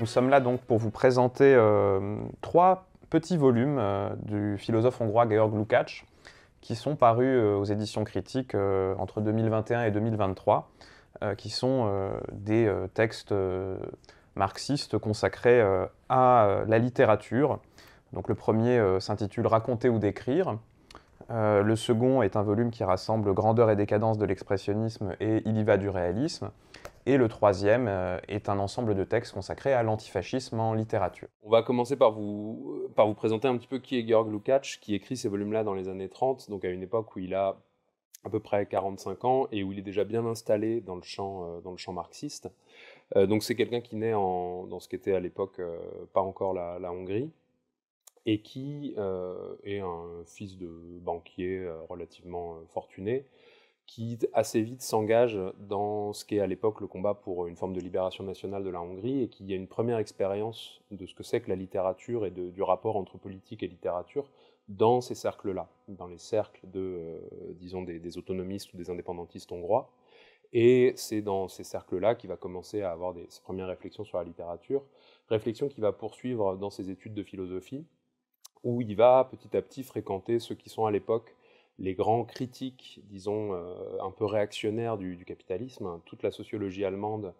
Nous sommes là donc pour vous présenter euh, trois petits volumes euh, du philosophe hongrois Georg Lukács qui sont parus euh, aux éditions critiques entre 2021 et 2023, qui sont des textes marxistes consacrés à la littérature. Donc le premier s'intitule Raconter ou décrire. le second est un volume qui rassemble grandeur et décadence de l'expressionnisme et il y va du réalisme et le troisième euh, est un ensemble de textes consacrés à l'antifascisme en littérature. On va commencer par vous, euh, par vous présenter un petit peu qui est Georg Lukács, qui écrit ces volumes-là dans les années 30, donc à une époque où il a à peu près 45 ans et où il est déjà bien installé dans le champ, euh, dans le champ marxiste. donc c'est quelqu'un qui naît dans ce qu'était à l'époque pas encore la, Hongrie, et qui est un fils de banquier relativement fortuné, qui assez vite s'engage dans ce qu'est à l'époque le combat pour une forme de libération nationale de la Hongrie et qui a une première expérience de ce que c'est que la littérature et du rapport entre politique et littérature dans ces cercles-là, dans les cercles de, euh, disons, des, autonomistes ou des indépendantistes hongrois. Et c'est dans ces cercles-là qu'il va commencer à avoir des, ses premières réflexions sur la littérature, réflexions qu'il va poursuivre dans ses études de philosophie, où il va petit à petit fréquenter ceux qui sont à l'époque les grands critiques, disons, euh, un peu réactionnaires du, capitalisme, hein, toute la sociologie allemande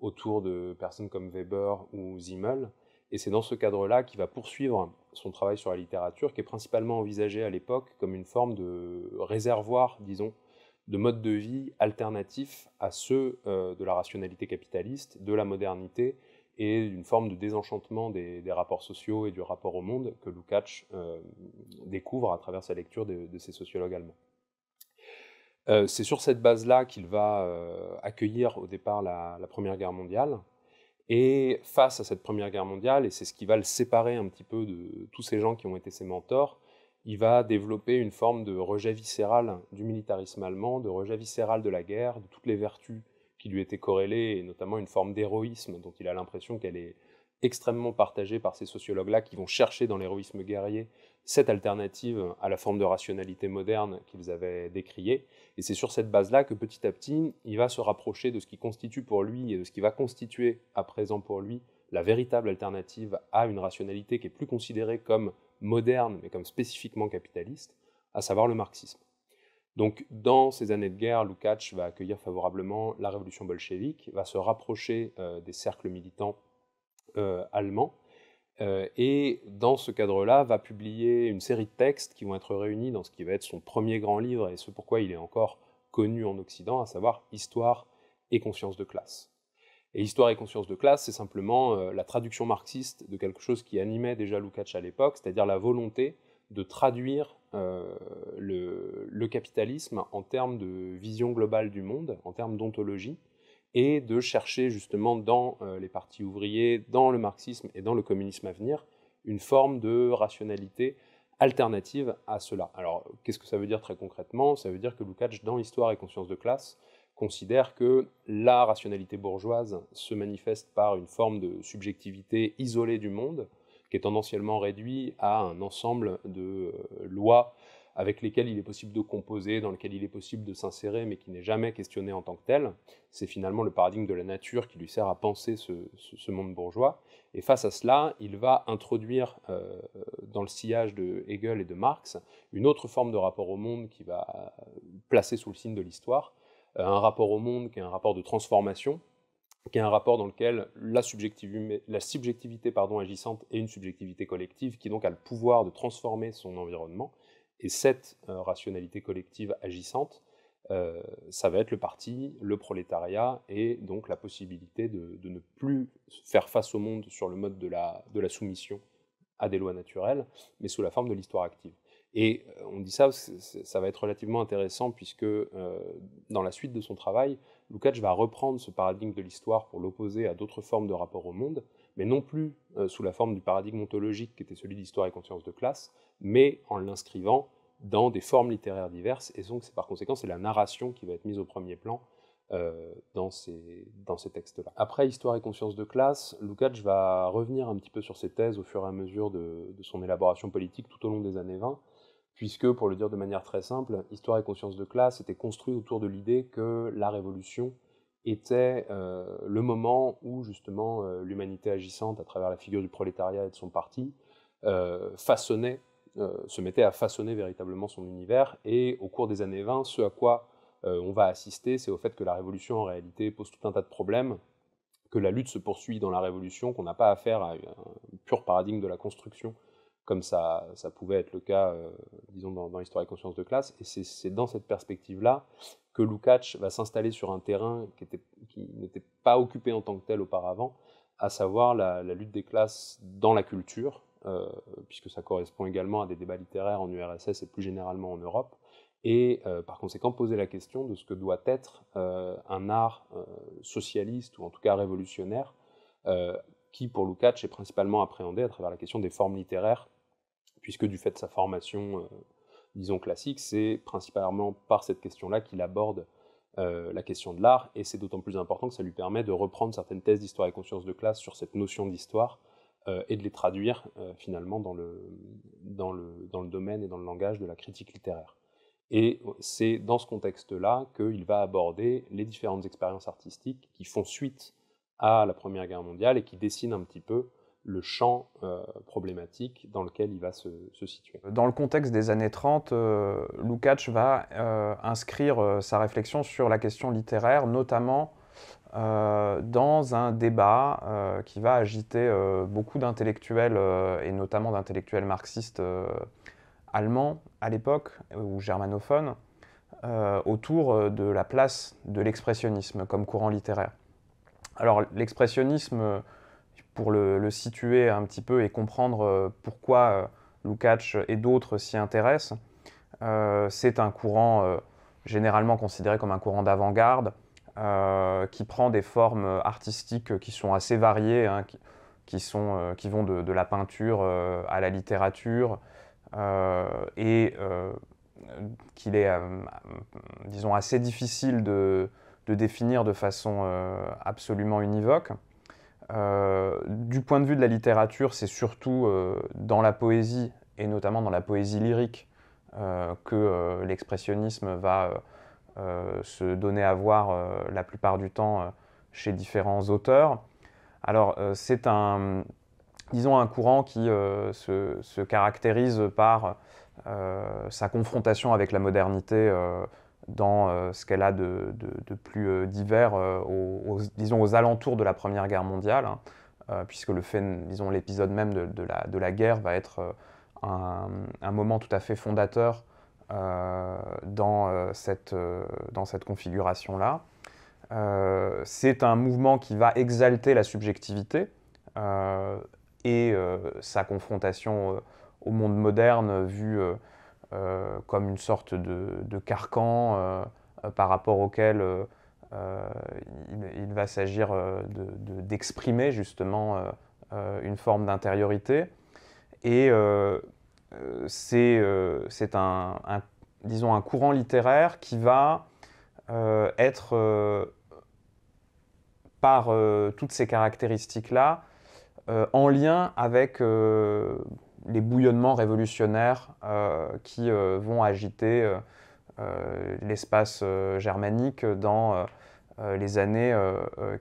autour de personnes comme Weber ou Zimmel. Et c'est dans ce cadre-là qu'il va poursuivre son travail sur la littérature, qui est principalement envisagé à l'époque comme une forme de réservoir, disons, de mode de vie alternatif à ceux euh, de la rationalité capitaliste, de la modernité et une forme de désenchantement des, rapports sociaux et du rapport au monde que Lukács euh, découvre à travers sa lecture de, de ces sociologues allemands. Euh, c'est sur cette base-là qu'il va euh, accueillir au départ la, Première Guerre mondiale. Et face à cette Première Guerre mondiale, et c'est ce qui va le séparer un petit peu de tous ces gens qui ont été ses mentors, il va développer une forme de rejet viscéral du militarisme allemand, de rejet viscéral de la guerre, de toutes les vertus qui lui était corrélée, et notamment une forme d'héroïsme dont il a l'impression qu'elle est extrêmement partagée par ces sociologues-là qui vont chercher dans l'héroïsme guerrier cette alternative à la forme de rationalité moderne qu'ils avaient décriée. Et c'est sur cette base-là que petit à petit, il va se rapprocher de ce qui constitue pour lui et de ce qui va constituer à présent pour lui la véritable alternative à une rationalité qui est plus considérée comme moderne mais comme spécifiquement capitaliste, à savoir le marxisme. Donc, dans ces années de guerre, Lukács va accueillir favorablement la révolution bolchevique, va se rapprocher euh, des cercles militants euh, allemands, euh, et dans ce cadre-là, va publier une série de textes qui vont être réunis dans ce qui va être son premier grand livre, et ce pourquoi il est encore connu en Occident, à savoir Histoire et conscience de classe. Et Histoire et conscience de classe, c'est simplement la traduction marxiste de quelque chose qui animait déjà Lukács à l'époque, c'est-à-dire la volonté de traduire euh, le, capitalisme en termes de vision globale du monde, en termes d'ontologie, et de chercher justement dans euh, les partis ouvriers, dans le marxisme et dans le communisme à venir, une forme de rationalité alternative à cela. Alors, qu'est-ce que ça veut dire très concrètement Ça veut dire que Lukács, dans Histoire et conscience de classe, considère que la rationalité bourgeoise se manifeste par une forme de subjectivité isolée du monde, qui est tendanciellement réduit à un ensemble de euh, lois avec lesquelles il est possible de composer, dans lesquelles il est possible de s'insérer, mais qui n'est jamais questionné en tant que tel. C'est finalement le paradigme de la nature qui lui sert à penser ce, monde bourgeois. Et face à cela, il va introduire euh, dans le sillage de Hegel et de Marx une autre forme de rapport au monde qui va euh, placer sous le signe de l'histoire, un rapport au monde qui est un rapport de transformation, qui est un rapport dans lequel la, subjectivité pardon, agissante est une subjectivité collective qui donc a le pouvoir de transformer son environnement. Et cette euh, rationalité collective agissante, euh, ça va être le parti, le prolétariat et donc la possibilité de, ne plus faire face au monde sur le mode de la soumission à des lois naturelles, mais sous la forme de l'histoire active. Et euh, on dit ça, ça va être relativement intéressant puisque euh, dans la suite de son travail, Lukács va reprendre ce paradigme de l'histoire pour l'opposer à d'autres formes de rapport au monde, mais non plus euh, sous la forme du paradigme ontologique qui était celui d'histoire et conscience de classe, mais en l'inscrivant dans des formes littéraires diverses. Et donc, par conséquent, c'est la narration qui va être mise au premier plan dans ces, dans ces textes-là. Après Histoire et conscience de classe, Lukács va revenir un petit peu sur ses thèses au fur et à mesure de, de son élaboration politique tout au long des années 20 puisque, pour le dire de manière très simple, Histoire et conscience de classe était construit autour de l'idée que la Révolution était euh, le moment où justement euh, l'humanité agissante, à travers la figure du prolétariat et de son parti, euh, façonnait, se mettait à façonner véritablement son univers. Et au cours des années 20, ce à quoi on va assister, c'est au fait que la révolution en réalité pose tout un tas de problèmes, que la lutte se poursuit dans la révolution, qu'on n'a pas affaire à un pur paradigme de la construction comme ça, ça pouvait être le cas, euh, disons, dans, l'histoire et conscience de classe. Et c'est dans cette perspective-là que Lukács va s'installer sur un terrain qui, n'était qui pas occupé en tant que tel auparavant, à savoir la, lutte des classes dans la culture, euh, puisque ça correspond également à des débats littéraires en URSS et plus généralement en Europe, et euh, par conséquent poser la question de ce que doit être un art socialiste ou en tout cas révolutionnaire, qui pour Lukács est principalement appréhendé à travers la question des formes littéraires puisque du fait de sa formation, euh, disons classique, c'est principalement par cette question-là qu'il aborde euh, la question de l'art, et c'est d'autant plus important que ça lui permet de reprendre certaines thèses d'histoire et conscience de classe sur cette notion d'histoire euh, et de les traduire finalement dans le, dans, le, dans le domaine et dans le langage de la critique littéraire. Et c'est dans ce contexte-là qu'il va aborder les différentes expériences artistiques qui font suite à la Première Guerre mondiale et qui dessinent un petit peu le champ euh, problématique dans lequel il va se, situer. Dans le contexte des années 30, euh, Lukács va euh, inscrire sa réflexion sur la question littéraire, notamment dans un débat qui va agiter beaucoup d'intellectuels, et notamment d'intellectuels marxistes allemands à l'époque, ou germanophones, autour de la place de l'expressionnisme comme courant littéraire. Alors l'expressionnisme pour le, situer un petit peu et comprendre euh, pourquoi euh, Lukács et d'autres s'y intéressent, euh, c'est un courant généralement considéré comme un courant d'avant-garde qui prend des formes artistiques qui sont assez variées, hein, qui, sont, qui, vont de, la peinture à la littérature et qu'il est, disons, assez difficile de, définir de façon absolument univoque. Euh, du point de vue de la littérature, c'est surtout euh, dans la poésie, et notamment dans la poésie lyrique, euh, que l'expressionnisme va se donner à voir la plupart du temps chez différents auteurs. Alors c'est un, disons, un courant qui se, caractérise par sa confrontation avec la modernité dans euh, ce qu'elle a de, plus euh, divers, euh, aux, disons aux alentours de la Première Guerre mondiale, hein, puisque le fait, disons l'épisode même de, la, guerre va être un, moment tout à fait fondateur dans, cette, dans cette configuration-là. c'est un mouvement qui va exalter la subjectivité et sa confrontation au monde moderne vu euh, comme une sorte de, carcan euh, par rapport auquel euh, il, va s'agir d'exprimer justement une forme d'intériorité. Et c'est un, un, un courant littéraire qui va être par toutes ces caractéristiques-là, en lien avec les bouillonnements révolutionnaires euh, qui euh, vont agiter euh, l'espace germanique dans les années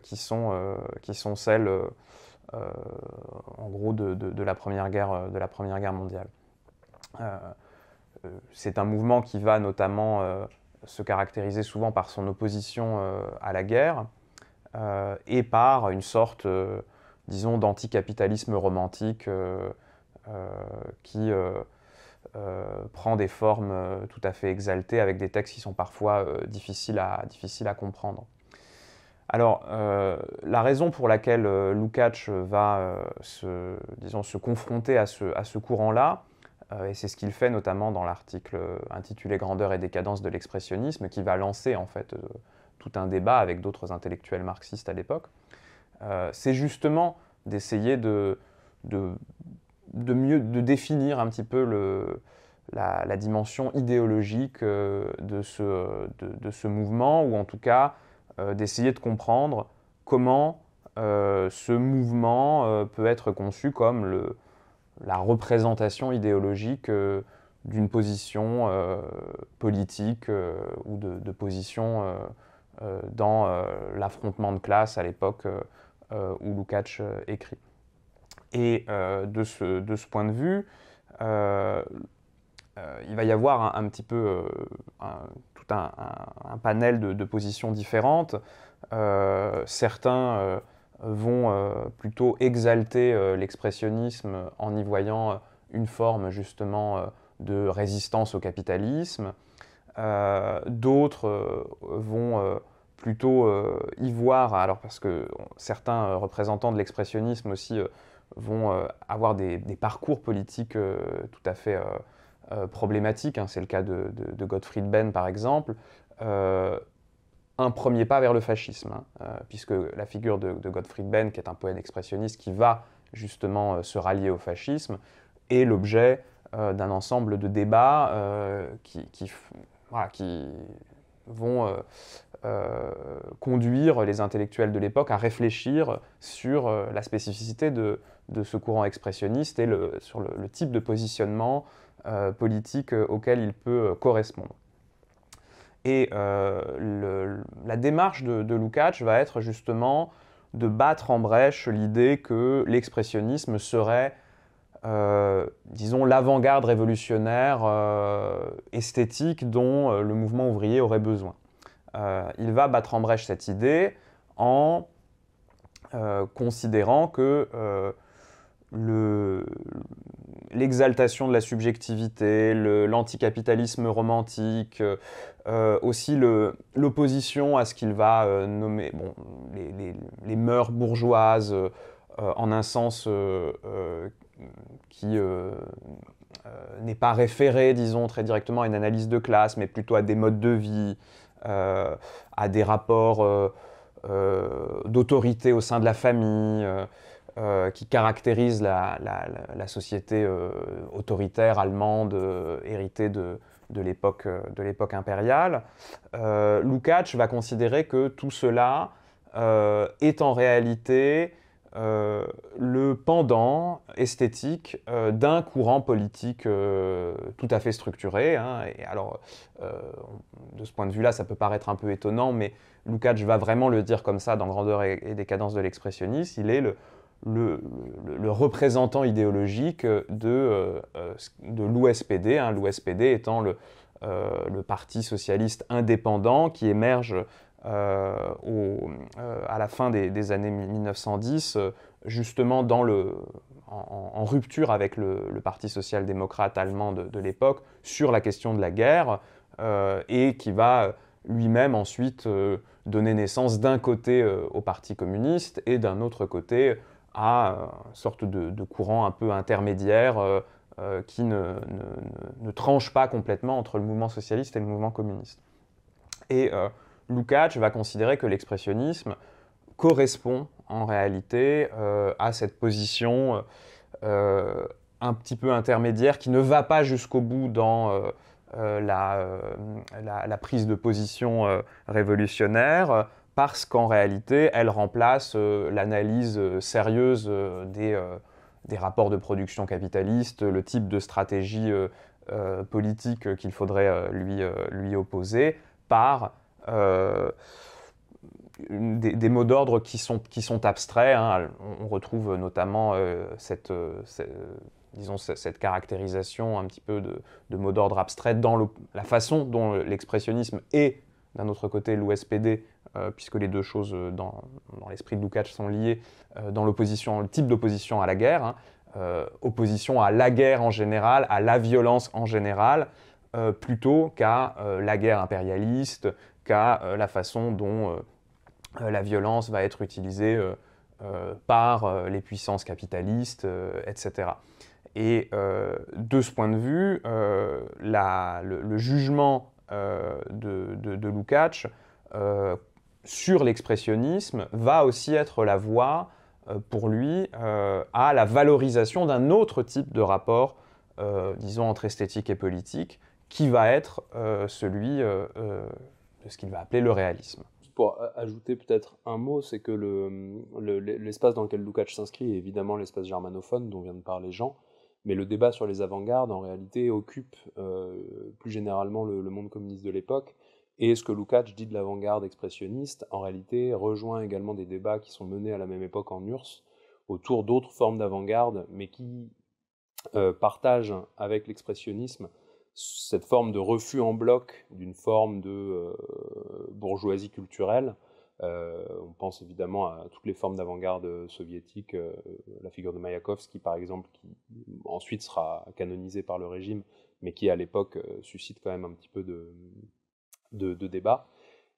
qui, sont, qui sont celles, en gros, de, la première guerre, de la Première Guerre mondiale. c'est un mouvement qui va notamment se caractériser souvent par son opposition à la guerre et par une sorte, disons, d'anticapitalisme romantique euh, qui euh, euh, prend des formes tout à fait exaltées avec des textes qui sont parfois difficiles, à, à comprendre. Alors, la raison pour laquelle Lukács va se, disons, se confronter à ce, à ce courant-là, et c'est ce qu'il fait notamment dans l'article intitulé Grandeur et décadence de l'expressionnisme, qui va lancer en fait tout un débat avec d'autres intellectuels marxistes à l'époque, c'est justement d'essayer de, de de mieux de définir un petit peu la, dimension idéologique euh, de ce, de, ce, mouvement, ou en tout cas euh, d'essayer de comprendre comment euh, ce mouvement peut être conçu comme le, la représentation idéologique d'une position politique ou de, de position dans l'affrontement de classe à l'époque où Lukács écrit. Et euh, de ce, point de vue, euh, euh, il va y avoir un, petit peu tout un, panel de, positions différentes. certains vont plutôt exalter l'expressionnisme en y voyant une forme justement de résistance au capitalisme. D'autres vont plutôt y voir, alors parce que certains représentants de l'expressionnisme aussi vont euh, avoir des, parcours politiques euh, tout à fait euh, problématiques. Hein. C'est le cas de, Gottfried Benn, par exemple. un premier pas vers le fascisme, hein, puisque la figure de, Gottfried Benn, qui est un poète expressionniste, qui va justement se rallier au fascisme, est l'objet d'un ensemble de débats qui, vont conduire les intellectuels de l'époque à réfléchir sur la spécificité de, de ce courant expressionniste et le, sur le, type de positionnement euh, politique euh, auquel il peut euh, correspondre. Et la démarche de, de, Lukács va être justement de battre en brèche l'idée que l'expressionnisme serait, disons, l'avant-garde révolutionnaire esthétique dont le mouvement ouvrier aurait besoin. il va battre en brèche cette idée en considérant que l'exaltation de la subjectivité, l'anticapitalisme romantique, euh, aussi l'opposition à ce qu'il va euh, nommer les, mœurs bourgeoises, euh, en un sens qui n'est pas référé, disons, très directement à une analyse de classe, mais plutôt à des modes de vie, à des rapports d'autorité au sein de la famille. Euh, qui caractérise la, société euh, autoritaire allemande euh, héritée de, de l'époque impériale, Lukács va considérer que tout cela est en réalité le pendant esthétique d'un courant politique tout à fait structuré. Hein. et alors, de ce point de vue-là, ça peut paraître un peu étonnant, mais Lukács va vraiment le dire comme ça dans Grandeur et, décadence de l'expressionnisme. Il est le, le, représentant idéologique de, euh, euh, de l'USPD, hein, l'USPD étant euh, le, parti socialiste indépendant qui émerge à la fin des, années 1910, justement dans en, rupture avec le, Parti social-démocrate allemand de l'époque sur la question de la guerre, et qui va lui-même ensuite donner naissance d'un côté au Parti communiste et d'un autre côté à euh, une sorte de, courant un peu intermédiaire euh, euh, qui ne, tranche pas complètement entre le mouvement socialiste et le mouvement communiste. Et Lukács va considérer que l'expressionnisme correspond en réalité à cette position un petit peu intermédiaire qui ne va pas jusqu'au bout dans la, prise de position révolutionnaire parce qu'en réalité, elle remplace euh, l'analyse euh, sérieuse euh, des, rapports de production capitaliste, le type de stratégie politique qu'il faudrait lui, lui, opposer, par des, mots d'ordre qui sont, qui sont, abstraits. Hein. On retrouve notamment cette, cette caractérisation un petit peu de, de mots d'ordre abstraits dans la façon dont l'expressionnisme et, d'un autre côté, l'OSPD euh, puisque les deux choses euh, dans, l'esprit de Lukács sont liées, euh, dans l'opposition, le type d'opposition à la guerre, hein, opposition à la guerre en général, à la violence en général, plutôt qu'à la guerre impérialiste, qu'à la façon dont la violence va être utilisée par les puissances capitalistes, etc. Et de ce point de vue, le, jugement de, Lukács sur l'expressionnisme va aussi être la voie euh, pour lui euh, à la valorisation d'un autre type de rapport, euh, disons, entre esthétique et politique, qui va être celui de ce qu'il va appeler le réalisme pour ajouter peut-être un mot, c'est que l'espace dans lequel Lukács s'inscrit est évidemment l'espace germanophone dont vient de parler Jean, mais le débat sur les avant-gardes, en réalité, occupe plus généralement le, monde communiste de l'époque, et ce que Lukács dit de l'avant-garde expressionniste, en réalité, rejoint également des débats qui sont menés à la même époque en URSS autour d'autres formes d'avant-garde, mais qui euh, partagent avec l'expressionnisme cette forme de refus en bloc d'une forme de euh, bourgeoisie culturelle. Euh, on pense évidemment à toutes les formes d'avant-garde soviétique, la figure de Mayakovsky par exemple, qui ensuite sera canonisée par le régime, mais qui à l'époque suscite quand même un petit peu de, de, de débats.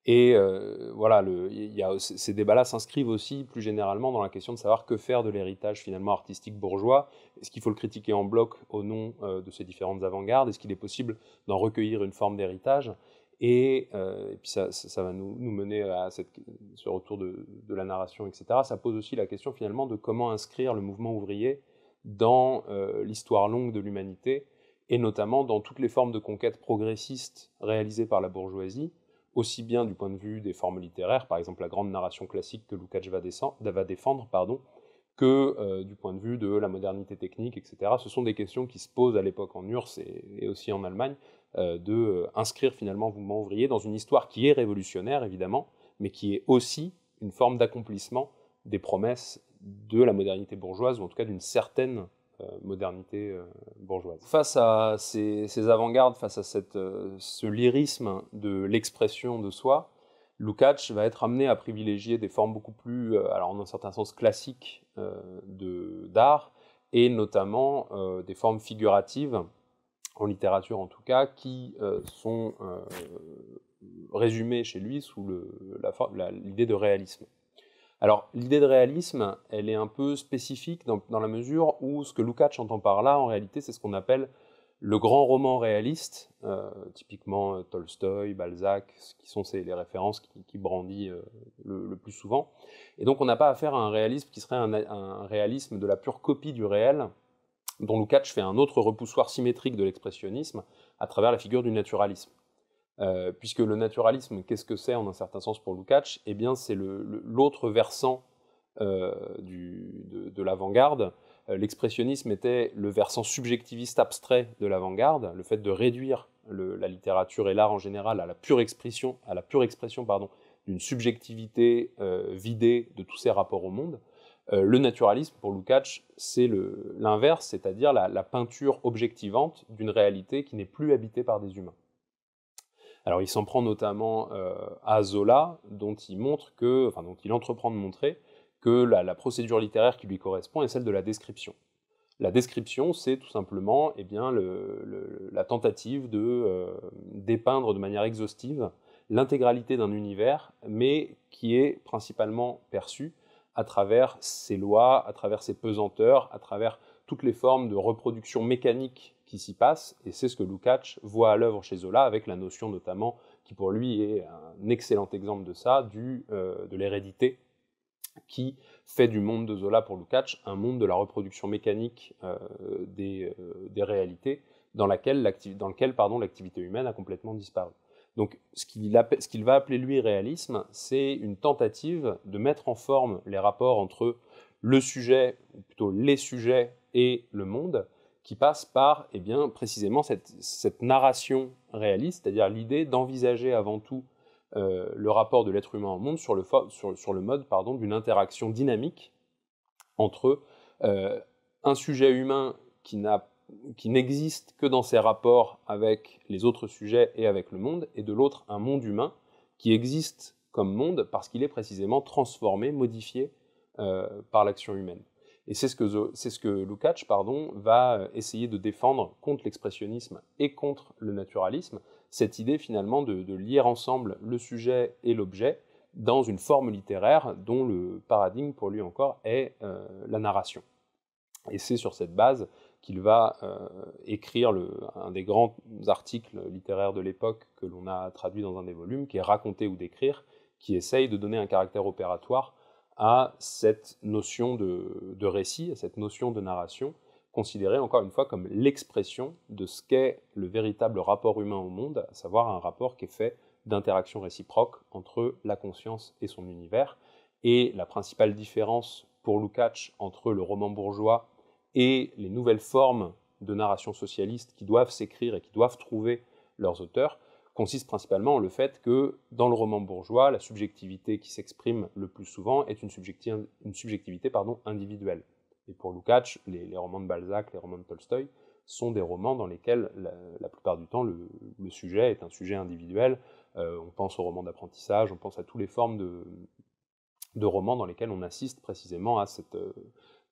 Et euh, voilà, le, y a, ces débats-là s'inscrivent aussi plus généralement dans la question de savoir que faire de l'héritage finalement artistique bourgeois. Est-ce qu'il faut le critiquer en bloc au nom euh, de ces différentes avant-gardes Est-ce qu'il est possible d'en recueillir une forme d'héritage et, euh, puis ça, va nous, mener à ce retour de, de, la narration, etc. Ça pose aussi la question finalement de comment inscrire le mouvement ouvrier dans l'histoire longue de l'humanité et notamment dans toutes les formes de conquêtes progressistes réalisées par la bourgeoisie, aussi bien du point de vue des formes littéraires, par exemple la grande narration classique que Lukács va, défendre, pardon, que euh, du point de vue de la modernité technique, etc. Ce sont des questions qui se posent à l'époque en URSS et, aussi en Allemagne, d'inscrire, euh, de euh, inscrire finalement vous mouvement ouvrier dans une histoire qui est révolutionnaire, évidemment, mais qui est aussi une forme d'accomplissement des promesses de la modernité bourgeoise, ou en tout cas d'une certaine euh, modernité euh, bourgeoise. Face à ces, avant-gardes, face à euh, ce lyrisme de l'expression de soi, Lukács va être amené à privilégier des formes beaucoup plus, alors en un certain sens, classiques de d'art, et notamment des formes figuratives, en littérature en tout cas, qui sont résumées chez lui sous l'idée de réalisme. Alors, l'idée de réalisme, elle est un peu spécifique dans, la mesure où ce que Lukács entend par là, en réalité, c'est ce qu'on appelle le grand roman réaliste, euh, typiquement euh, Tolstoï, Balzac, ce qui sont les références qui, brandit euh, le, plus souvent. Et donc on n'a pas affaire à un réalisme qui serait un, un, réalisme de la pure copie du réel, dont Lukács fait un autre repoussoir symétrique de l'expressionnisme à travers la figure du naturalisme. Euh, puisque le naturalisme, qu'est-ce que c'est en un certain sens pour Lukács Eh bien, c'est l'autre versant euh, de, l'avant-garde. Euh, l'expressionnisme était le versant subjectiviste abstrait de l'avant-garde, le fait de réduire la littérature et l'art en général à la pure expression, à la pure expression pardon, d'une subjectivité vidée de tous ses rapports au monde. le naturalisme, pour Lukács, c'est l'inverse, c'est-à-dire la peinture objectivante d'une réalité qui n'est plus habitée par des humains. Alors il s'en prend notamment euh, à Zola, dont il montre que, il entreprend de montrer que la, procédure littéraire qui lui correspond est celle de la description. La description, c'est tout simplement eh bien, la tentative de euh, dépeindre de manière exhaustive l'intégralité d'un univers, mais qui est principalement perçu à travers ses lois, à travers ses pesanteurs, à travers toutes les formes de reproduction mécanique s'y passe, et c'est ce que Lukács voit à l'œuvre chez Zola, avec la notion notamment, qui pour lui est un excellent exemple de ça, du, euh, de l'hérédité, qui fait du monde de Zola pour Lukács un monde de la reproduction mécanique euh, des, euh, des, réalités, dans, laquelle dans lequel l'activité humaine a complètement disparu. Donc ce qu'il va appeler lui réalisme, c'est une tentative de mettre en forme les rapports entre le sujet, ou plutôt les sujets et le monde, qui passe par eh bien, précisément cette, narration réaliste, c'est-à-dire l'idée d'envisager avant tout euh, le rapport de l'être humain au monde sur le, mode d'une interaction dynamique entre euh, un sujet humain qui n'existe que dans ses rapports avec les autres sujets et avec le monde, et de l'autre un monde humain qui existe comme monde parce qu'il est précisément transformé, modifié euh, par l'action humaine. Et c'est ce que, c'est Lukács pardon, va euh, essayer de défendre contre l'expressionnisme et contre le naturalisme, cette idée finalement de, lier ensemble le sujet et l'objet dans une forme littéraire dont le paradigme pour lui encore est euh, la narration. Et c'est sur cette base qu'il va euh, écrire un des grands articles littéraires de l'époque que l'on a traduit dans un des volumes, qui est Raconter ou décrire, qui essaye de donner un caractère opératoire à cette notion de, récit, à cette notion de narration, considérée encore une fois comme l'expression de ce qu'est le véritable rapport humain au monde, à savoir un rapport qui est fait d'interactions réciproques entre la conscience et son univers. Et la principale différence pour Lukács entre le roman bourgeois et les nouvelles formes de narration socialiste qui doivent s'écrire et qui doivent trouver leurs auteurs, consiste principalement en le fait que dans le roman bourgeois, la subjectivité qui s'exprime le plus souvent est une, subjectivité pardon, individuelle. Et pour Lukács, les, romans de Balzac, les romans de Tolstoï sont des romans dans lesquels la, plupart du temps le, sujet est un sujet individuel. Euh, on pense aux romans d'apprentissage, on pense à toutes les formes de, de romans dans lesquels on assiste précisément à cette, euh,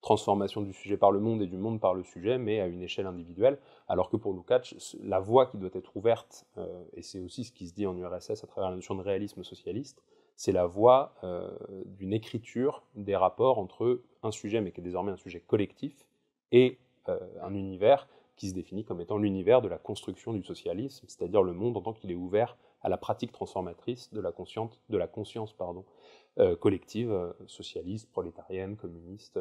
transformation du sujet par le monde et du monde par le sujet, mais à une échelle individuelle. Alors que pour Lukács, la voie qui doit être ouverte, euh, et c'est aussi ce qui se dit en URSS à travers la notion de réalisme socialiste, c'est la voie euh, d'une écriture des rapports entre un sujet, mais qui est désormais un sujet collectif, et euh, un univers qui se définit comme étant l'univers de la construction du socialisme, c'est-à-dire le monde en tant qu'il est ouvert à la pratique transformatrice de la, conscience, collective, socialiste, prolétarienne, communiste,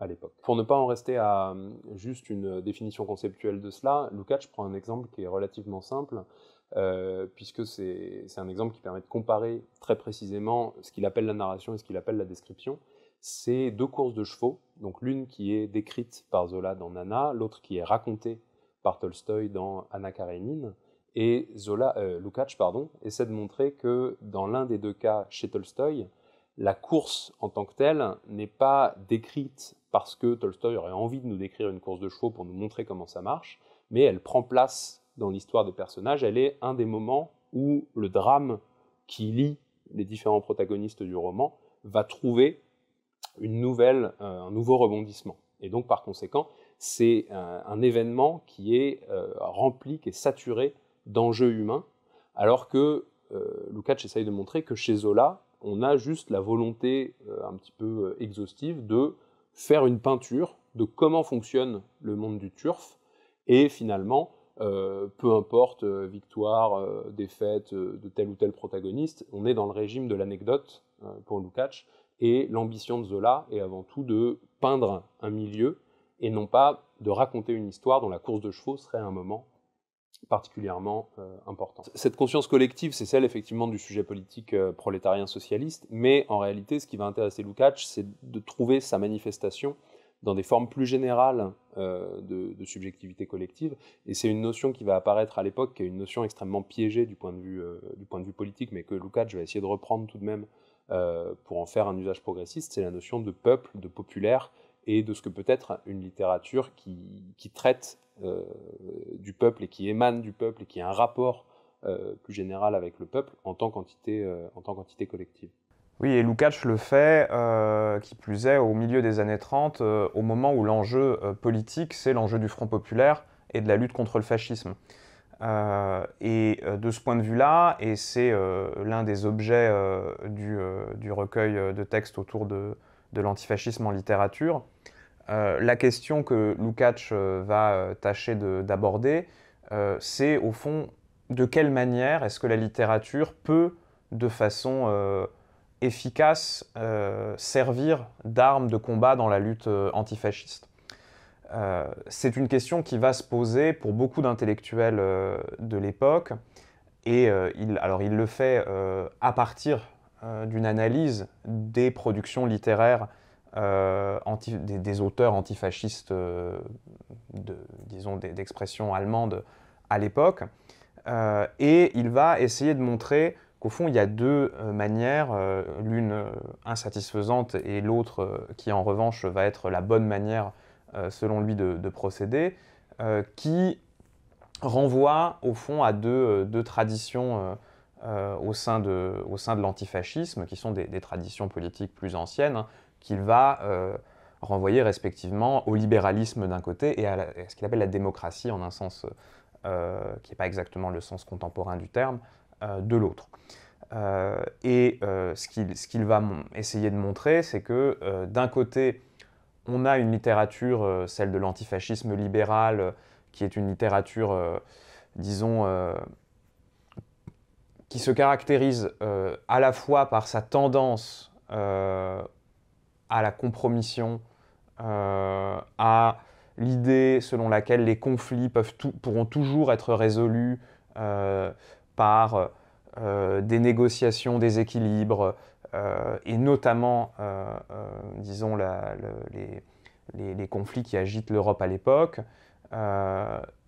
à l'époque. Pour ne pas en rester à euh, juste une euh, définition conceptuelle de cela, Lukács prend un exemple qui est relativement simple, euh, puisque c'est un exemple qui permet de comparer très précisément ce qu'il appelle la narration et ce qu'il appelle la description. C'est deux courses de chevaux, donc l'une qui est décrite par Zola dans Nana, l'autre qui est racontée par Tolstoï dans Anna Karénine. Et Zola, euh, Lukács pardon, essaie de montrer que dans l'un des deux cas chez Tolstoï, la course en tant que telle n'est pas décrite parce que Tolstoy aurait envie de nous décrire une course de chevaux pour nous montrer comment ça marche, mais elle prend place dans l'histoire des personnages. Elle est un des moments où le drame qui lie les différents protagonistes du roman va trouver une nouvelle, euh, un nouveau rebondissement. Et donc, par conséquent, c'est euh, un, événement qui est euh, rempli, qui est saturé d'enjeux humains, alors que Lukács essaye de montrer que chez Zola, on a juste la volonté un petit peu exhaustive de faire une peinture de comment fonctionne le monde du turf et finalement, euh, peu importe euh, victoire, euh, défaite de tel ou tel protagoniste, on est dans le régime de l'anecdote pour Lukács et l'ambition de Zola est avant tout de peindre un milieu et non pas de raconter une histoire dont la course de chevaux serait un moment particulièrement importante. Euh, important. Cette conscience collective, c'est celle effectivement du sujet politique euh, prolétarien socialiste, mais en réalité, ce qui va intéresser Lukács, c'est de trouver sa manifestation dans des formes plus générales euh, de, subjectivité collective, et c'est une notion qui va apparaître à l'époque, qui est une notion extrêmement piégée du point de vue, du point de vue politique, mais que Lukács va essayer de reprendre tout de même pour en faire un usage progressiste, c'est la notion de peuple, de populaire, et de ce que peut être une littérature qui, traite euh, du peuple et qui émane du peuple et qui a un rapport euh, plus général avec le peuple en tant qu'entité, euh, en tant qu'entité collective. Oui, et Lukács le fait, qui plus est, au milieu des années 30, au moment où l'enjeu politique, c'est l'enjeu du Front populaire et de la lutte contre le fascisme. et de ce point de vue-là, et c'est l'un des objets du, du, recueil de textes autour de, de l'antifascisme en littérature. Euh, la question que Lukács euh, va euh, tâcher d'aborder, c'est au fond de quelle manière est-ce que la littérature peut, de façon efficace, servir d'arme de combat dans la lutte antifasciste. c'est une question qui va se poser pour beaucoup d'intellectuels de l'époque, et il, alors il le fait à partir euh, d'une analyse des productions littéraires euh, des, auteurs antifascistes, euh, disons, d'expression allemande à l'époque. et il va essayer de montrer qu'au fond, il y a deux manières, l'une insatisfaisante et l'autre qui, en revanche, va être la bonne manière, selon lui, de, de procéder, qui renvoie, au fond, à deux, deux traditions euh, au sein de, de l'antifascisme, qui sont des, traditions politiques plus anciennes, hein, qu'il va euh, renvoyer respectivement au libéralisme d'un côté et à, ce qu'il appelle la démocratie en un sens euh, qui n'est pas exactement le sens contemporain du terme, de l'autre. et ce qu'il va essayer de montrer, c'est que d'un côté, on a une littérature, celle de l'antifascisme libéral, qui est une littérature, disons, qui se caractérise euh, à la fois par sa tendance euh, à la compromission, euh, à l'idée selon laquelle les conflits pourront toujours être résolus par des négociations, des équilibres, et notamment, disons, les, conflits qui agitent l'Europe à l'époque.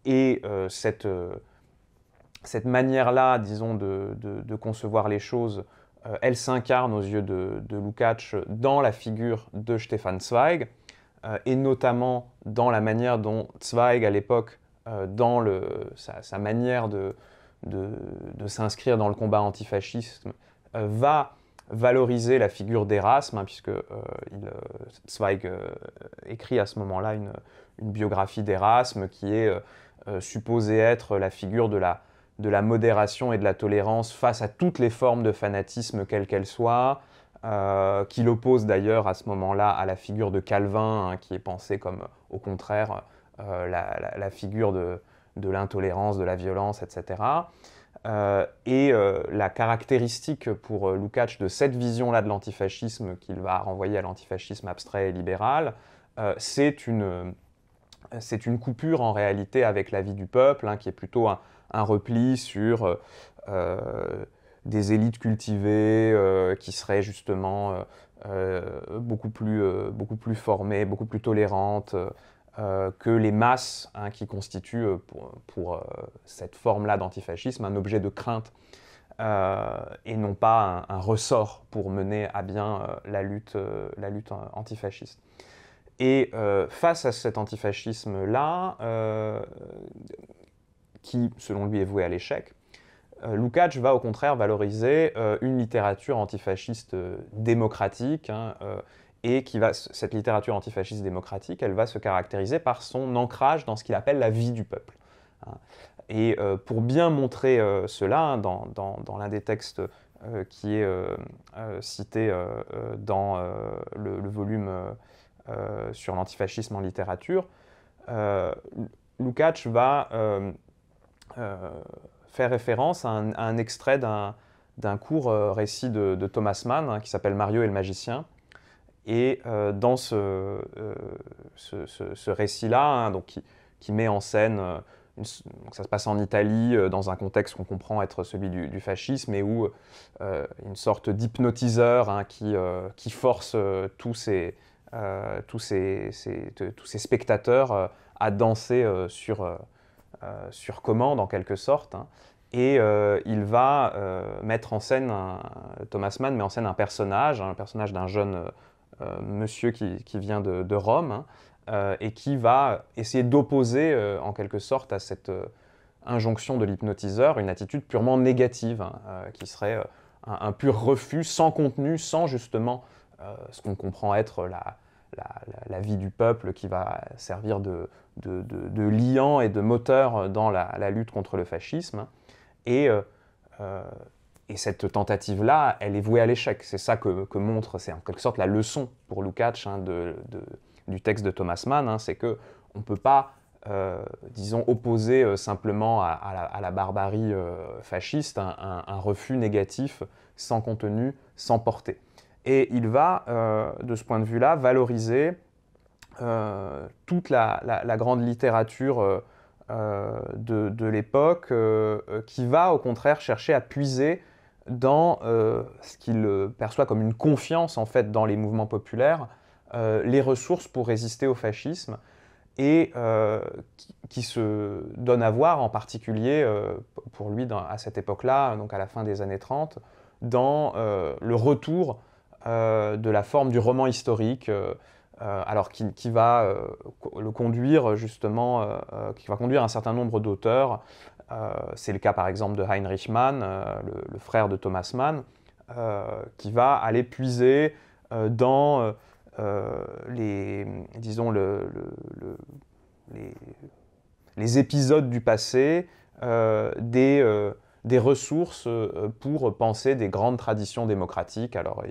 et cette cette manière-là, disons, de, concevoir les choses, euh, elle s'incarne aux yeux de, Lukács dans la figure de Stefan Zweig, euh, et notamment dans la manière dont Zweig, à l'époque, euh, dans sa, manière de, s'inscrire dans le combat antifasciste, va valoriser la figure d'Erasme, hein, puisque Zweig écrit à ce moment-là une, une, biographie d'Erasme qui est supposée être la figure de la, de la modération et de la tolérance face à toutes les formes de fanatisme, quelles qu'elles soient, euh, qui l'oppose d'ailleurs à ce moment-là à la figure de Calvin, hein, qui est pensé comme, au contraire, euh, la, figure de, l'intolérance, de la violence, etc. et euh, la caractéristique pour Lukács de cette vision-là de l'antifascisme qu'il va renvoyer à l'antifascisme abstrait et libéral, c'est une, coupure en réalité avec la vie du peuple, hein, qui est plutôt un, un repli sur euh, euh, des élites cultivées euh, qui seraient justement beaucoup, plus, beaucoup plus formées, beaucoup plus tolérantes. que les masses hein, qui constituent pour, cette forme-là d'antifascisme un objet de crainte et non pas un, ressort pour mener à bien la lutte, la lutte antifasciste. Et face à cet antifascisme-là, qui, selon lui, est voué à l'échec, euh, Lukács va au contraire valoriser euh, une littérature antifasciste euh, démocratique hein, et qui va, cette littérature antifasciste démocratique, elle va se caractériser par son ancrage dans ce qu'il appelle la vie du peuple. Hein. Et pour bien montrer cela, hein, dans, l'un des textes qui est cité dans le, volume sur l'antifascisme en littérature, Lukács va euh, faire référence à un, extrait d'un court euh, récit de, Thomas Mann hein, qui s'appelle Mario et le magicien. Et euh, dans ce, ce, récit-là, hein, donc qui, qui, met en scène donc ça se passe en Italie, dans un contexte qu'on comprend être celui du, fascisme, et où une sorte d'hypnotiseur hein, qui, qui, force tous ces tous, ces tous, spectateurs à danser sur, euh, sur commande en quelque sorte. Hein. et euh, il va euh, mettre en scène, Thomas Mann met en scène un personnage, un hein, personnage d'un jeune monsieur qui, vient de, Rome, hein, et qui va essayer d'opposer en quelque sorte à cette injonction de l'hypnotiseur une attitude purement négative, qui serait un, un, pur refus, sans contenu, sans justement ce qu'on comprend être la, la, vie du peuple qui va servir de, liant et de moteur dans la, lutte contre le fascisme. Euh, euh, et, cette tentative-là, elle est vouée à l'échec. C'est ça que, montre, c'est en quelque sorte la leçon pour Lukács hein, du texte de Thomas Mann, hein, c'est qu'on ne peut pas euh, disons, opposer simplement à, la, barbarie fasciste un, refus négatif sans contenu, sans portée. Et il va, euh, de ce point de vue-là, valoriser euh, toute la, grande littérature euh, de, l'époque, qui va au contraire chercher à puiser dans ce qu'il perçoit comme une confiance en fait dans les mouvements populaires, les ressources pour résister au fascisme et qui, se donne à voir en particulier pour lui à cette époque-là, donc à la fin des années 30, dans le retour euh, de la forme du roman historique, euh, euh, alors qui, va le conduire justement, qui va conduire un certain nombre d'auteurs. C'est le cas par exemple de Heinrich Mann, le, frère de Thomas Mann, qui va aller puiser dans les, disons les, épisodes du passé des ressources pour penser des grandes traditions démocratiques. Alors,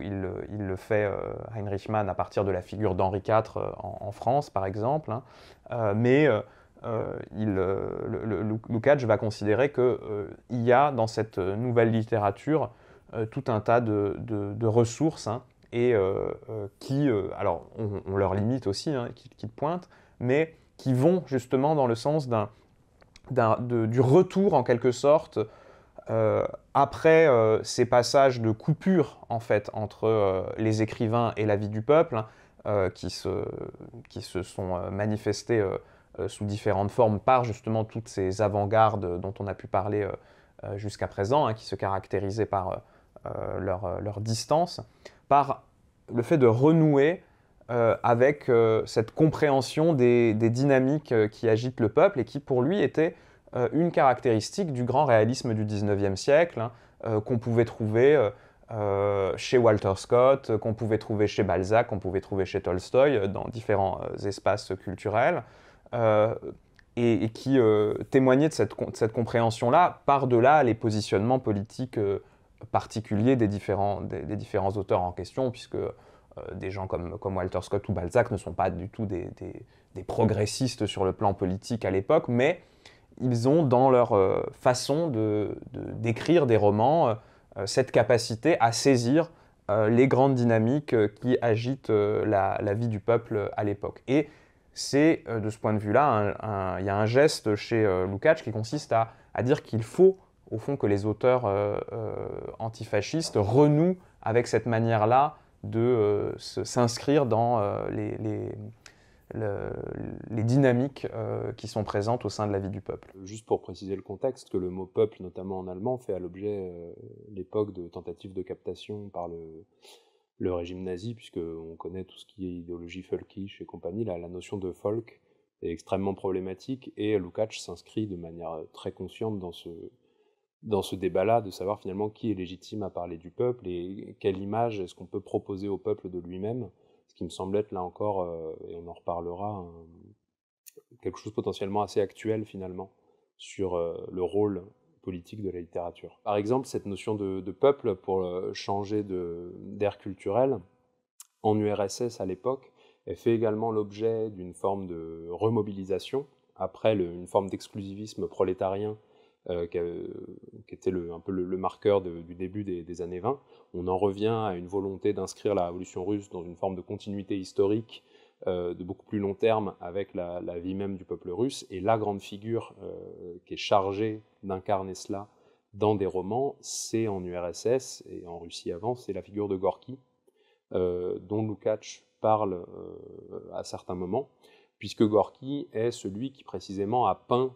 il, le fait, euh, Heinrich Mann, à partir de la figure d'Henri IV euh, en, France, par exemple. Hein. Euh, mais il, Lukács va considérer qu'il y a dans cette nouvelle littérature tout un tas de, ressources hein, et qui, alors on, leur limite aussi, hein, qui, pointent, mais qui vont justement dans le sens du retour en quelque sorte euh, après euh, ces passages de coupure en fait entre euh, les écrivains et la vie du peuple hein, qui se, qui, se, sont manifestés sous différentes formes par justement toutes ces avant-gardes dont on a pu parler jusqu'à présent, hein, qui se caractérisaient par leur, leur, distance, par le fait de renouer avec cette compréhension des, des dynamiques qui agitent le peuple et qui pour lui étaient... Euh, une caractéristique du grand réalisme du 19e siècle hein, euh, qu'on pouvait trouver euh, chez Walter Scott, qu'on pouvait trouver chez Balzac, qu'on pouvait trouver chez Tolstoï, dans différents espaces culturels, et, qui témoignait de cette, cette compréhension-là, par-delà les positionnements politiques particuliers des différents, des, différents, auteurs en question, puisque des gens comme, comme, Walter Scott ou Balzac ne sont pas du tout des, des progressistes sur le plan politique à l'époque, mais ils ont dans leur euh, façon de, d'écrire des romans euh, euh, cette capacité à saisir les grandes dynamiques qui agitent la, vie du peuple à l'époque. Et c'est, de ce point de vue-là, il y a un geste chez Lukács qui consiste à, dire qu'il faut, au fond, que les auteurs antifascistes renouent avec cette manière-là de s'inscrire dans les les dynamiques euh, qui sont présentes au sein de la vie du peuple. Juste pour préciser le contexte, que le mot peuple, notamment en allemand, fait à l'objet euh, l'époque de tentatives de captation par le, régime nazi, puisqu'on connaît tout ce qui est idéologie folkish et compagnie, la notion de folk est extrêmement problématique et Lukács s'inscrit de manière très consciente dans dans ce débat-là, de savoir finalement qui est légitime à parler du peuple et quelle image est-ce qu'on peut proposer au peuple de lui-même ce qui me semble être là encore, euh, et on en reparlera, quelque chose potentiellement assez actuel finalement sur euh, le rôle politique de la littérature. Par exemple, cette notion de, peuple, pour euh, changer d'air culturel, en URSS à l'époque, elle fait également l'objet d'une forme de remobilisation, après une forme d'exclusivisme prolétarien euh, euh, qui, était un peu le, marqueur du début des, années 20. On en revient à une volonté d'inscrire la révolution russe dans une forme de continuité historique euh, de beaucoup plus long terme avec la, vie même du peuple russe. Et la grande figure qui est chargée d'incarner cela dans des romans, c'est en URSS et en Russie avant, c'est la figure de Gorky, dont Lukács parle à certains moments, puisque Gorky est celui qui précisément a peint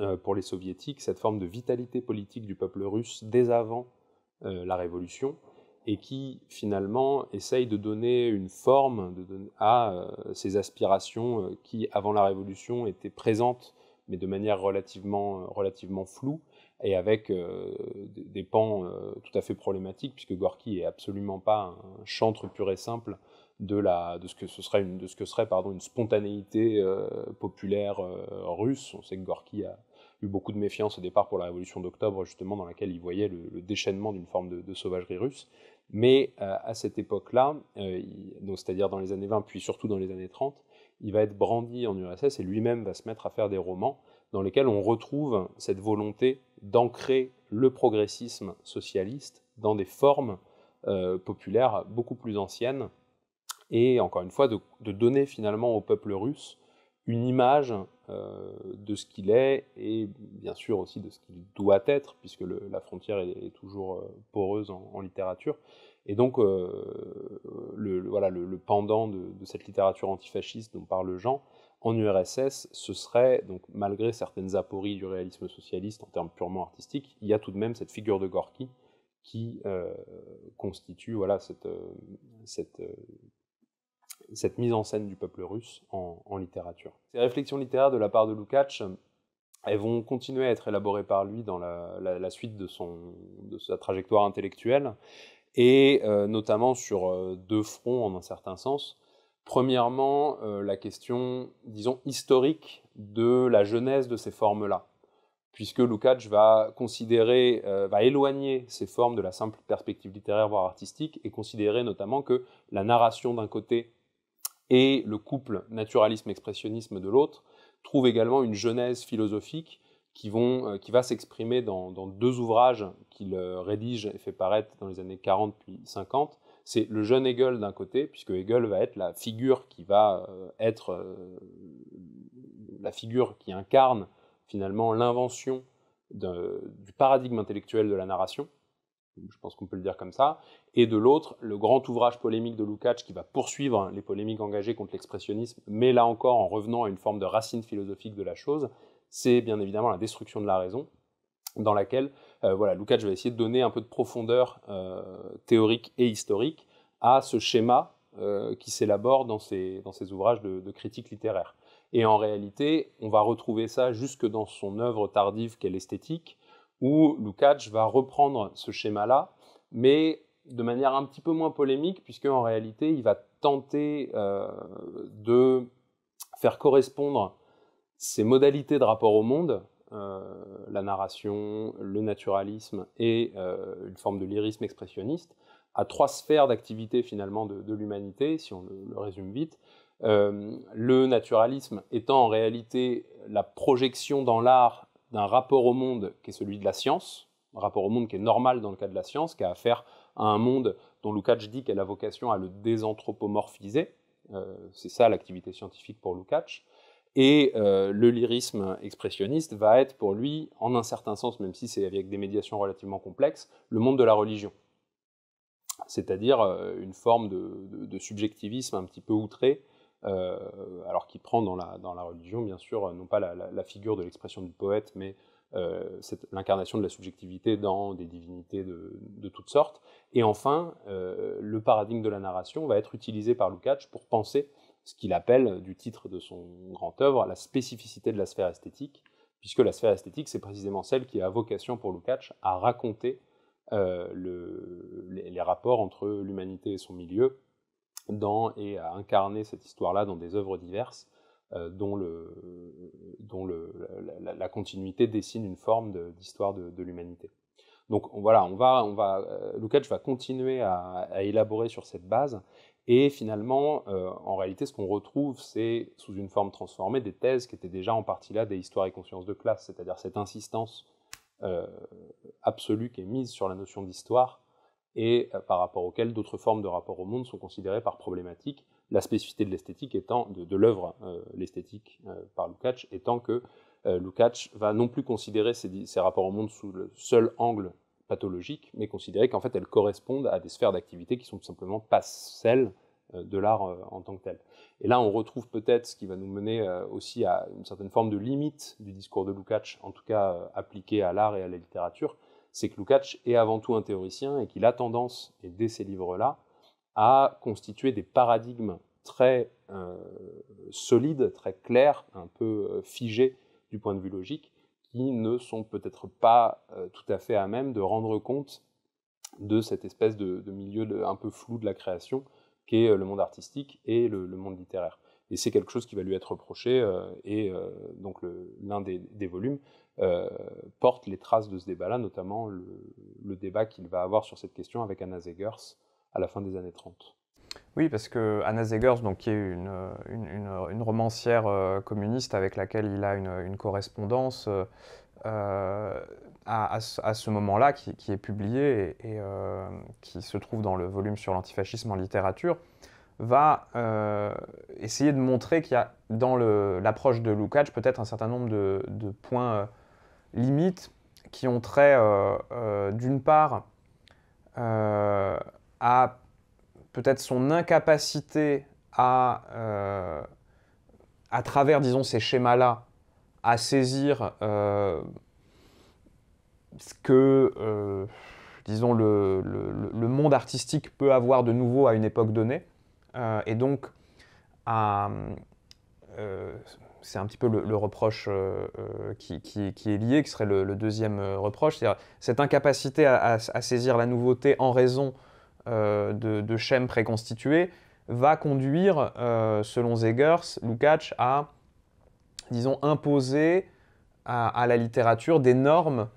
euh, pour les soviétiques cette forme de vitalité politique du peuple russe dès avant euh, la révolution et qui finalement essaye de donner une forme à ces euh, aspirations qui avant la révolution étaient présentes mais de manière relativement, floue et avec des pans tout à fait problématiques, puisque Gorky est absolument pas un chantre pur et simple de, la, de ce que ce serait une, de ce que serait pardon, une spontanéité euh, populaire euh, russe. On sait que Gorky a eu beaucoup de méfiance au départ pour la révolution d'octobre, justement, dans laquelle il voyait le, déchaînement d'une forme de, sauvagerie russe. Mais euh, à cette époque-là, c'est-à-dire dans les années 20, puis surtout dans les années 30, il va être brandi en URSS et lui-même va se mettre à faire des romans dans lesquels on retrouve cette volonté d'ancrer le progressisme socialiste dans des formes populaires beaucoup plus anciennes et encore une fois de, donner finalement au peuple russe une image euh, de ce qu'il est et bien sûr aussi de ce qu'il doit être, puisque la frontière est, toujours euh, poreuse en, littérature. Et donc, euh, le, voilà, le, pendant de, cette littérature antifasciste dont parle Jean, en URSS, ce serait, donc malgré certaines apories du réalisme socialiste en termes purement artistiques, il y a tout de même cette figure de Gorky qui constitue voilà, cette, cette cette mise en scène du peuple russe en, littérature. Ces réflexions littéraires de la part de Lukács, elles vont continuer à être élaborées par lui dans la, suite de, son, de sa trajectoire intellectuelle, et euh, notamment sur euh, deux fronts en un certain sens. Premièrement, euh, la question, disons, historique de la genèse de ces formes-là, puisque Lukács va considérer, va éloigner ces formes de la simple perspective littéraire, voire artistique, et considérer notamment que la narration d'un côté et le couple naturalisme-expressionnisme de l'autre, trouve également une genèse philosophique qui, euh, qui va s'exprimer dans, dans, deux ouvrages qu'il euh, rédige et fait paraître dans les années 40 puis 50. C'est le jeune Hegel d'un côté, puisque Hegel va être la figure qui va euh, être la figure qui incarne finalement l'invention du paradigme intellectuel de la narration je pense qu'on peut le dire comme ça, et de l'autre, le grand ouvrage polémique de Lukács qui va poursuivre les polémiques engagées contre l'expressionnisme, mais là encore en revenant à une forme de racine philosophique de la chose, c'est bien évidemment la destruction de la raison, dans laquelle euh, voilà, Lukács va essayer de donner un peu de profondeur euh, théorique et historique à ce schéma euh, qui s'élabore dans ses, ouvrages de, de critique littéraire. Et en réalité, on va retrouver ça jusque dans son œuvre tardive qu'est l'esthétique, où Lukács va reprendre ce schéma-là, mais de manière un petit peu moins polémique, puisque en réalité, il va tenter euh, de faire correspondre ces modalités de rapport au monde, euh, la narration, le naturalisme et euh, une forme de lyrisme expressionniste, à trois sphères d'activité finalement de, l'humanité, si on le résume vite. le naturalisme étant en réalité la projection dans l'art d'un rapport au monde qui est celui de la science, un rapport au monde qui est normal dans le cas de la science, qui a affaire à un monde dont Lukács dit qu'elle a vocation à le désanthropomorphiser. Euh, c'est ça l'activité scientifique pour Lukács. Et euh, le lyrisme expressionniste va être pour lui, en un certain sens, même si c'est avec des médiations relativement complexes, le monde de la religion. C'est-à-dire euh, une forme de, subjectivisme un petit peu outré euh, alors qu'il prend dans la, religion, bien sûr, euh, non pas la, figure de l'expression du poète, mais euh, l'incarnation de la subjectivité dans des divinités de, toutes sortes. Et enfin, le paradigme de la narration va être utilisé par Lukács pour penser ce qu'il appelle, du titre de son grand œuvre, la spécificité de la sphère esthétique, puisque la sphère esthétique, c'est précisément celle qui a vocation pour Lukács à raconter les, rapports entre l'humanité et son milieu, et à incarner cette histoire-là dans des œuvres diverses euh, dont, le, dont le, la, continuité dessine une forme d'histoire de, l'humanité. Donc voilà, on va, on va, euh, Lukács va continuer à, élaborer sur cette base. Et finalement, euh, en réalité, ce qu'on retrouve, c'est sous une forme transformée des thèses qui étaient déjà en partie là des histoires et consciences de classe, c'est-à-dire cette insistance absolue qui est mise sur la notion d'histoire et euh, par rapport auxquels d'autres formes de rapports au monde sont considérées par problématiques, la spécificité de l'esthétique étant, de, l'œuvre, euh, l'esthétique euh, par Lukács, étant que Lukács va non plus considérer ces, rapports au monde sous le seul angle pathologique, mais considérer qu'en fait elles correspondent à des sphères d'activité qui sont tout simplement pas celles de l'art en tant que tel. Et là, on retrouve peut-être ce qui va nous mener aussi à une certaine forme de limite du discours de Lukács, en tout cas appliqué à l'art et à la littérature, c'est que Lukács est avant tout un théoricien et qu'il a tendance, et dès ces livres-là, à constituer des paradigmes très euh, solides, très clairs, un peu euh, figés du point de vue logique, qui ne sont peut-être pas euh, tout à fait à même de rendre compte de cette espèce de, milieu un peu flou de la création qu'est le monde artistique et le, monde littéraire. Et c'est quelque chose qui va lui être reproché, et donc l'un des, volumes euh, porte les traces de ce débat-là, notamment le, débat qu'il va avoir sur cette question avec Anna Zegers à la fin des années 30. Oui, parce que Anna Zegers, donc, qui est une, une, romancière euh, communiste avec laquelle il a une, correspondance, euh, à, ce, moment-là, qui, est publiée et, qui se trouve dans le volume sur l'antifascisme en littérature, va essayer de montrer qu'il y a dans l'approche de Lukács peut-être un certain nombre de, de points limites qui ont trait euh, euh, d'une part euh, à peut-être son incapacité à, à travers, disons, ces schémas-là, à saisir ce que, disons, le, le, le, monde artistique peut avoir de nouveau à une époque donnée, et donc à c'est un petit peu le, reproche euh, euh, qui, est lié, qui serait le, deuxième euh, reproche, cest cette incapacité à, saisir la nouveauté en raison de, schèmes préconstitués va conduire, selon Zegers, Lukács, à, disons, imposer à, à la littérature des normes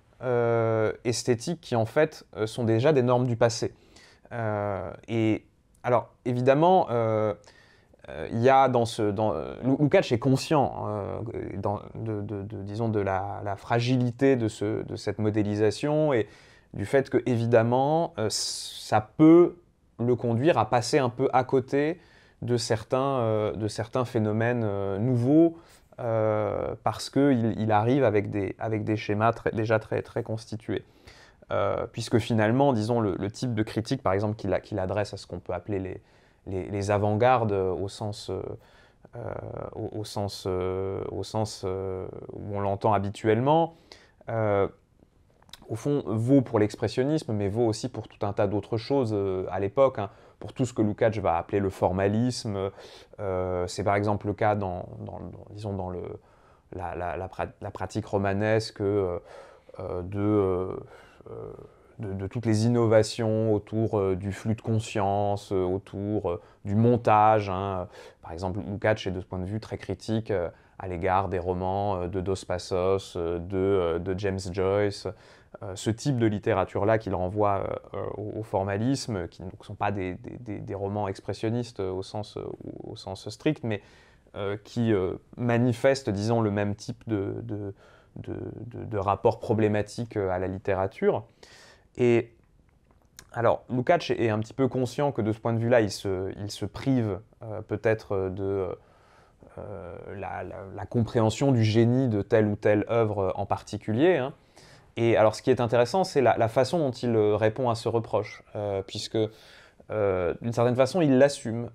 esthétiques qui, en fait, sont déjà des normes du passé. et alors, évidemment, euh, il y a dans ce. Euh, Lukács est conscient, hein, euh, de, disons, de la, fragilité de, ce, de cette modélisation et du fait que, évidemment, ça peut le conduire à passer un peu à côté de certains, de certains phénomènes nouveaux parce qu'il il arrive avec des, avec des schémas déjà très, très constitués. puisque finalement, disons, le, type de critique, par exemple, qu'il adresse à ce qu'on peut appeler les, les, avant-gardes au sens, euh, euh, au, sens, euh, au sens où on l'entend habituellement, au fond, vaut pour l'expressionnisme, mais vaut aussi pour tout un tas d'autres choses à l'époque. Hein. pour tout ce que Lukács va appeler le formalisme. c'est par exemple le cas dans, disons dans le, la, pratique romanesque de, de, toutes les innovations autour euh, du flux de conscience, euh, autour euh, du montage. Hein. Par exemple, Lukács est de ce point de vue très critique à l'égard des romans de Dos Passos, de, James Joyce. ce type de littérature-là qu'il renvoie au, formalisme, qui ne sont pas des, romans expressionnistes au sens, strict, mais qui manifestent, disons, le même type de rapport problématique à la littérature. Et alors, Lukács est un petit peu conscient que de ce point de vue-là, il se, il se, prive euh, peut-être euh, de euh, la, compréhension du génie de telle ou telle œuvre en particulier. Hein. Et alors, ce qui est intéressant, c'est la, façon dont il répond à ce reproche, puisque d'une certaine façon, il l'assume.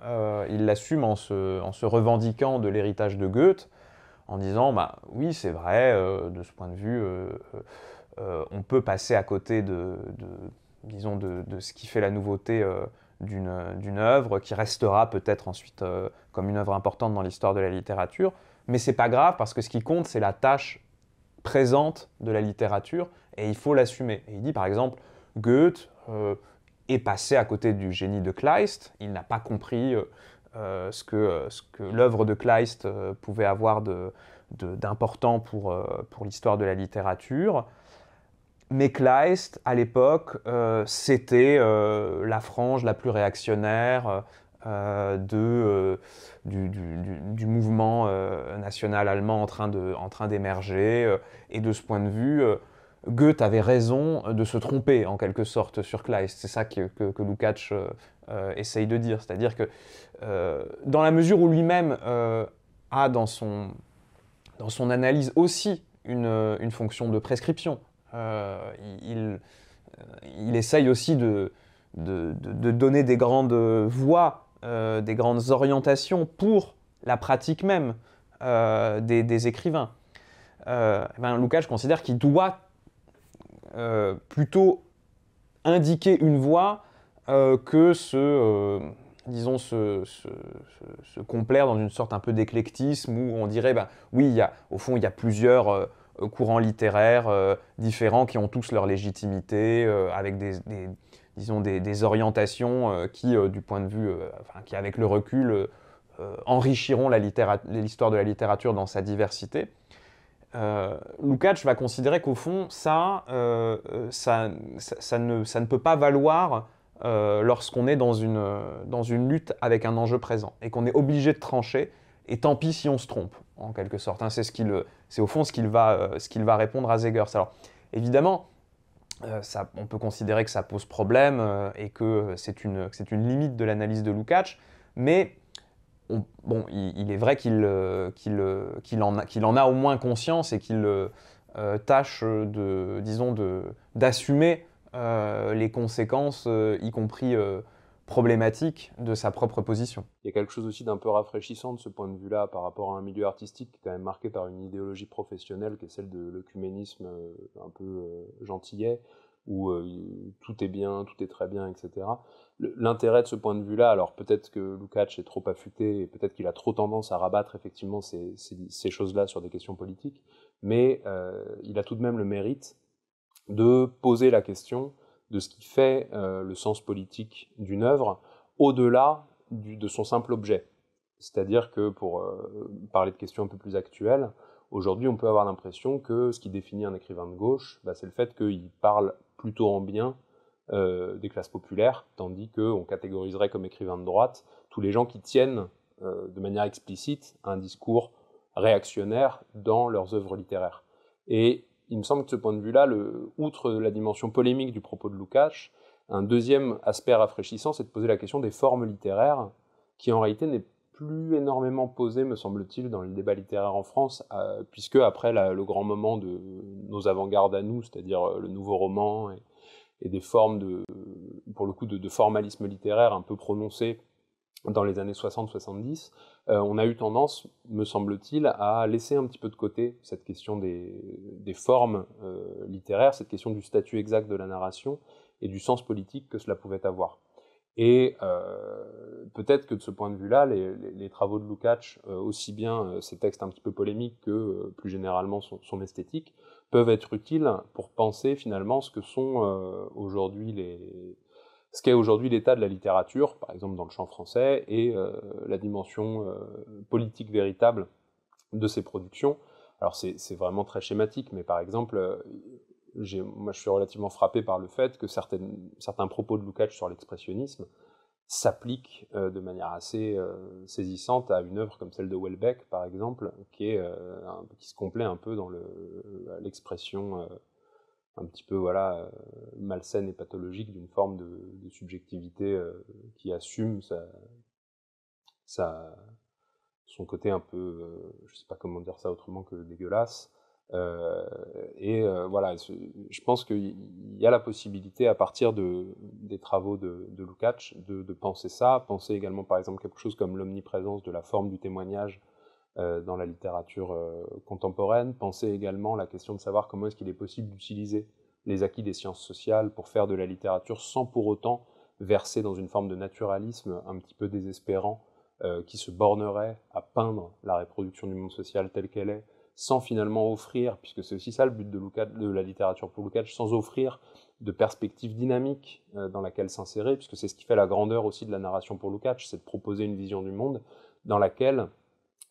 il l'assume en se, en se, revendiquant de l'héritage de Goethe, en disant bah, Oui, c'est vrai, de ce point de vue, euh, on peut passer à côté de, disons, de, ce qui fait la nouveauté euh, d'une œuvre qui restera peut-être ensuite euh, comme une œuvre importante dans l'histoire de la littérature. Mais c'est pas grave parce que ce qui compte, c'est la tâche présente de la littérature et il faut l'assumer. il dit par exemple, Goethe est passé à côté du génie de Kleist, il n'a pas compris ce que, l'œuvre de Kleist pouvait avoir d'important pour l'histoire de la littérature mais Kleist, à l'époque, euh, c'était euh, la frange la plus réactionnaire euh, du, mouvement national allemand en train d'émerger. et de ce point de vue, Goethe avait raison de se tromper, en quelque sorte, sur Kleist. C'est ça que, que, Lukács essaye de dire. C'est-à-dire que, dans la mesure où lui-même a dans son, analyse aussi une fonction de prescription, euh, euh, il, essaye aussi de, donner des grandes voies, euh, des grandes orientations pour la pratique même des, écrivains. Eh ben, Lucas, je considère qu'il doit plutôt indiquer une voie que se, disons, se, complaire dans une sorte un peu d'éclectisme où on dirait, bah, oui, y a, au fond, il y a plusieurs, euh, courants littéraires euh, différents qui ont tous leur légitimité, euh, avec des, disons des, orientations qui, du point de vue, qui avec le recul enrichiront l'histoire de la littérature dans sa diversité. Euh, Lukács va considérer qu'au fond, ça, ça, ça, ne, ça, ne, peut pas valoir lorsqu'on est dans une, dans une, lutte avec un enjeu présent et qu'on est obligé de trancher et tant pis si on se trompe, en quelque sorte. Hein. c'est ce qu'il, c'est au fond ce qu'il va, euh, ce qu'il va répondre à Zegers. Alors, évidemment, euh, on peut considérer que ça pose problème euh, et que c'est une, c'est une limite de l'analyse de Lukács, mais bon, il, est vrai qu'il, qu'il, qu'il, en a, qu'il en a au moins conscience et qu'il tâche de, disons, de, d'assumer les conséquences, y compris problématique de sa propre position. Il y a quelque chose aussi d'un peu rafraîchissant de ce point de vue-là par rapport à un milieu artistique qui est quand même marqué par une idéologie professionnelle qui est celle de l'œcuménisme euh, un peu euh, gentillet, où euh, tout est bien, tout est très bien, etc. L'intérêt de ce point de vue-là, alors peut-être que Lukács est trop affûté et peut-être qu'il a trop tendance à rabattre effectivement ces, choses-là sur des questions politiques, mais il a tout de même le mérite de poser la question de ce qui fait euh, le sens politique d'une œuvre au-delà de son simple objet. C'est-à-dire que pour euh, parler de questions un peu plus actuelles, aujourd'hui on peut avoir l'impression que ce qui définit un écrivain de gauche, bah, c'est le fait qu'il parle plutôt en bien euh, des classes populaires, tandis qu'on catégoriserait comme écrivain de droite tous les gens qui tiennent de manière explicite un discours réactionnaire dans leurs œuvres littéraires. Et il me semble que de ce point de vue-là, outre la dimension polémique du propos de Lukács, un deuxième aspect rafraîchissant, c'est de poser la question des formes littéraires, qui en réalité n'est plus énormément posée, me semble-t-il, dans le débat littéraire en France, euh, puisque après le grand moment de nos avant-gardes à nous, c'est-à-dire euh, le nouveau roman et, des formes de, pour le coup, formalisme littéraire un peu prononcé dans les années 60-70, euh, on a eu tendance, me semble-t-il, à laisser un petit peu de côté cette question des, formes euh, littéraires, cette question du statut exact de la narration et du sens politique que cela pouvait avoir. Et euh, peut-être que de ce point de vue-là, les, travaux de Lukács, aussi bien ses textes un petit peu polémiques que plus généralement son, son, esthétique, peuvent être utiles pour penser finalement ce que sont aujourd'hui les, ce qu'est aujourd'hui l'état de la littérature, par exemple dans le champ français, et euh, la dimension euh, politique véritable de ces productions. Alors c'est vraiment très schématique, mais par exemple, euh, moi je suis relativement frappé par le fait que certaines, certains propos de Lukács sur l'expressionnisme s'appliquent de manière assez saisissante à une œuvre comme celle de Welbeck, par exemple, qui, se complaît un peu dans l'expression un petit peu voilà euh, malsaine et pathologique d'une forme de, subjectivité euh, qui assume sa, son côté un peu, euh, je sais pas comment dire ça autrement que dégueulasse. et voilà, je pense qu'il y a la possibilité à partir des travaux de, de Lukács de, penser ça, penser également par exemple quelque chose comme l'omniprésence de la forme du témoignage euh, dans la littérature euh, contemporaine. Pensez également à la question de savoir comment est-ce qu'il est possible d'utiliser les acquis des sciences sociales pour faire de la littérature sans pour autant verser dans une forme de naturalisme un petit peu désespérant euh, qui se bornerait à peindre la reproduction du monde social telle qu'elle est, sans finalement offrir, puisque c'est aussi ça le but de, de la littérature pour Lukács, sans offrir de perspective dynamique dans laquelle s'insérer, puisque c'est ce qui fait la grandeur aussi de la narration pour Lukács, c'est de proposer une vision du monde dans laquelle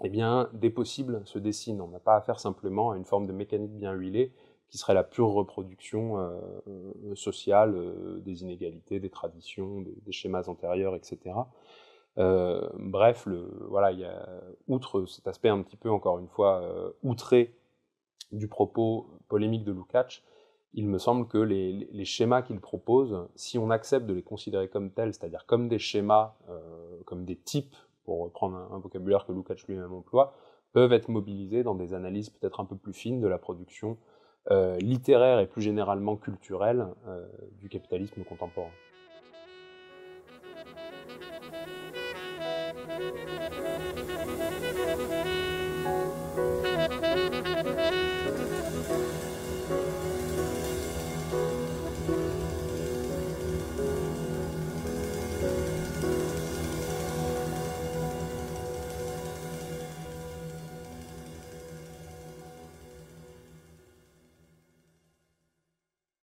eh bien, des possibles se dessinent. On n'a pas affaire simplement à une forme de mécanique bien huilée qui serait la pure reproduction euh, euh, sociale euh, des inégalités, des traditions, des, schémas antérieurs, etc. bref, le, voilà, y a, outre cet aspect un petit peu, encore une fois, outré du propos polémique de Lukács, il me semble que les, les schémas qu'il propose, si on accepte de les considérer comme tels, c'est-à-dire comme des schémas, comme des types pour reprendre un, vocabulaire que Lukács lui-même emploie, peuvent être mobilisés dans des analyses peut-être un peu plus fines de la production euh, littéraire et plus généralement culturelle euh, du capitalisme contemporain.